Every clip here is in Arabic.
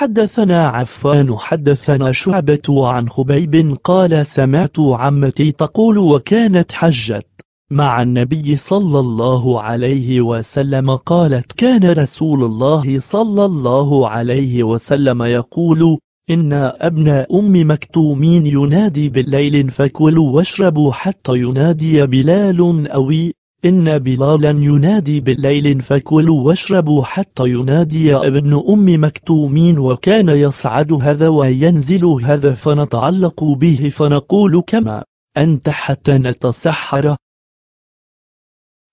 حدثنا عفان حدثنا شعبة عن خبيب قال سمعت عمتي تقول وكانت حجت مع النبي صلى الله عليه وسلم قالت كان رسول الله صلى الله عليه وسلم يقول إن أبناء أم مكتومين ينادي بالليل فكلوا واشربوا حتى ينادي بلال أوي إن بلالا ينادي بالليل فكلوا واشربوا حتى ينادي ابن أم مكتومين وكان يصعد هذا وينزل هذا فنتعلق به فنقول كما أنت حتى نتسحر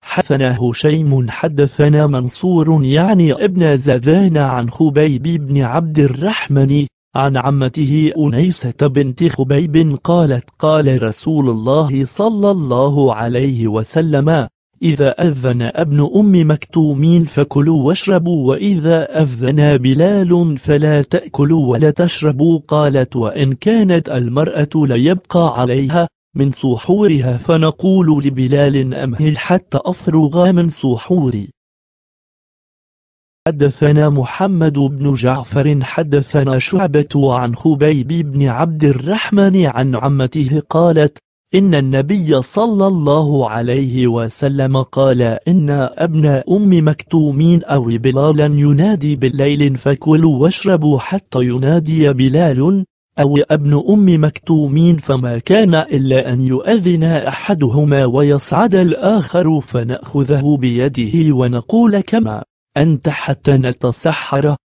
حدثنا هشيم حدثنا منصور يعني ابن زذان عن خبيب بن عبد الرحمن عن عمته أنيسة بنت خبيب قالت قال رسول الله صلى الله عليه وسلم إذا أذن ابن أم مكتومين فكلوا واشربوا وإذا أذن بلال فلا تأكلوا ولا تشربوا قالت وإن كانت المرأة ليبقى عليها من سحورها فنقول لبلال أمهل حتى أفرغ من سحوري حدثنا محمد بن جعفر حدثنا شعبة عن خبيب بن عبد الرحمن عن عمته قالت إن النبي صلى الله عليه وسلم قال إن أبناء أم مكتومين أو بلالا ينادي بالليل فكلوا واشربوا حتى ينادي بلال أو ابن أم مكتومين فما كان إلا أن يؤذن أحدهما ويصعد الآخر فنأخذه بيده ونقول كما أنت حتى نتسحر